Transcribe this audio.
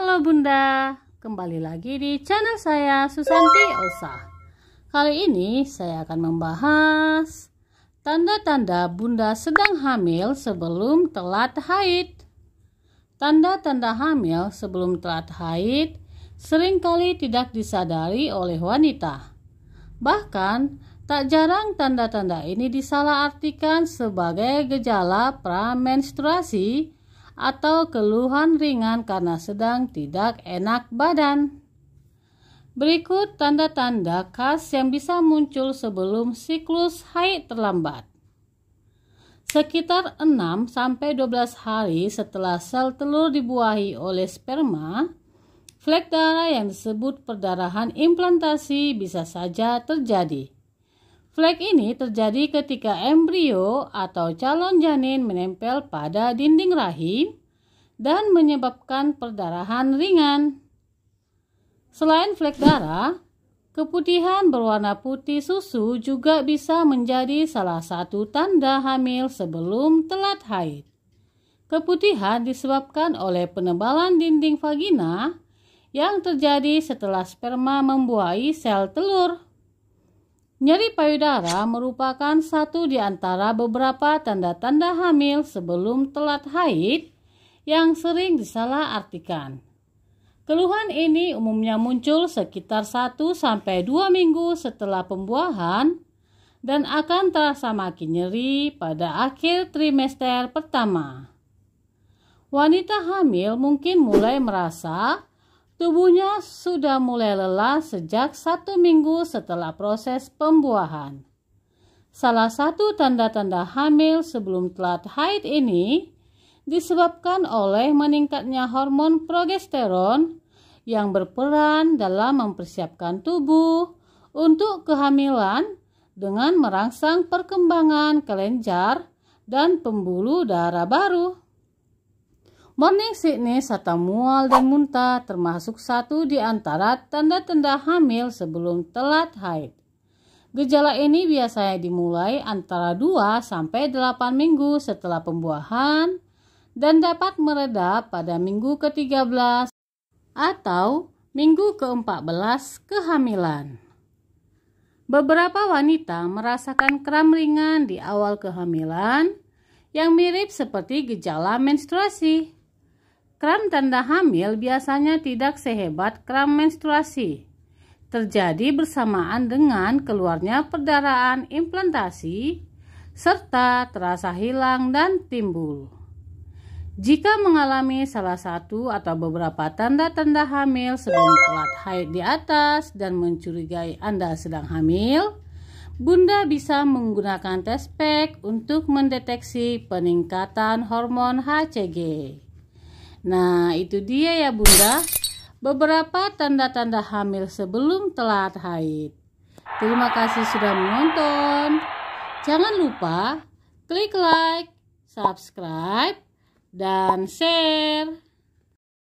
Halo Bunda, kembali lagi di channel saya Susanti Osa. Kali ini saya akan membahas tanda-tanda Bunda sedang hamil sebelum telat haid. Tanda-tanda hamil sebelum telat haid seringkali tidak disadari oleh wanita. Bahkan tak jarang tanda-tanda ini disalahartikan sebagai gejala pramenstruasi atau keluhan ringan karena sedang tidak enak badan. Berikut tanda-tanda khas yang bisa muncul sebelum siklus haid terlambat. Sekitar 6-12 hari setelah sel telur dibuahi oleh sperma, flek darah yang disebut perdarahan implantasi bisa saja terjadi. Flek ini terjadi ketika embrio atau calon janin menempel pada dinding rahim dan menyebabkan perdarahan ringan. Selain flek darah, keputihan berwarna putih susu juga bisa menjadi salah satu tanda hamil sebelum telat haid. Keputihan disebabkan oleh penebalan dinding vagina yang terjadi setelah sperma membuahi sel telur. Nyeri payudara merupakan satu di antara beberapa tanda-tanda hamil sebelum telat haid yang sering disalahartikan. Keluhan ini umumnya muncul sekitar 1-2 minggu setelah pembuahan dan akan terasa makin nyeri pada akhir trimester pertama. Wanita hamil mungkin mulai merasa Tubuhnya sudah mulai lelah sejak satu minggu setelah proses pembuahan. Salah satu tanda-tanda hamil sebelum telat haid ini disebabkan oleh meningkatnya hormon progesteron yang berperan dalam mempersiapkan tubuh untuk kehamilan dengan merangsang perkembangan kelenjar dan pembuluh darah baru. Morning sickness serta mual dan muntah termasuk satu di antara tanda-tanda hamil sebelum telat haid. Gejala ini biasanya dimulai antara 2 sampai 8 minggu setelah pembuahan dan dapat mereda pada minggu ke-13 atau minggu ke-14 kehamilan. Beberapa wanita merasakan kram ringan di awal kehamilan yang mirip seperti gejala menstruasi. Kram tanda hamil biasanya tidak sehebat kram menstruasi. Terjadi bersamaan dengan keluarnya perdarahan implantasi serta terasa hilang dan timbul. Jika mengalami salah satu atau beberapa tanda-tanda hamil sebelum telat haid di atas dan mencurigai Anda sedang hamil, Bunda bisa menggunakan tes PEG untuk mendeteksi peningkatan hormon HCG. Nah, itu dia ya Bunda, beberapa tanda-tanda hamil sebelum telat haid. Terima kasih sudah menonton. Jangan lupa klik like, subscribe, dan share.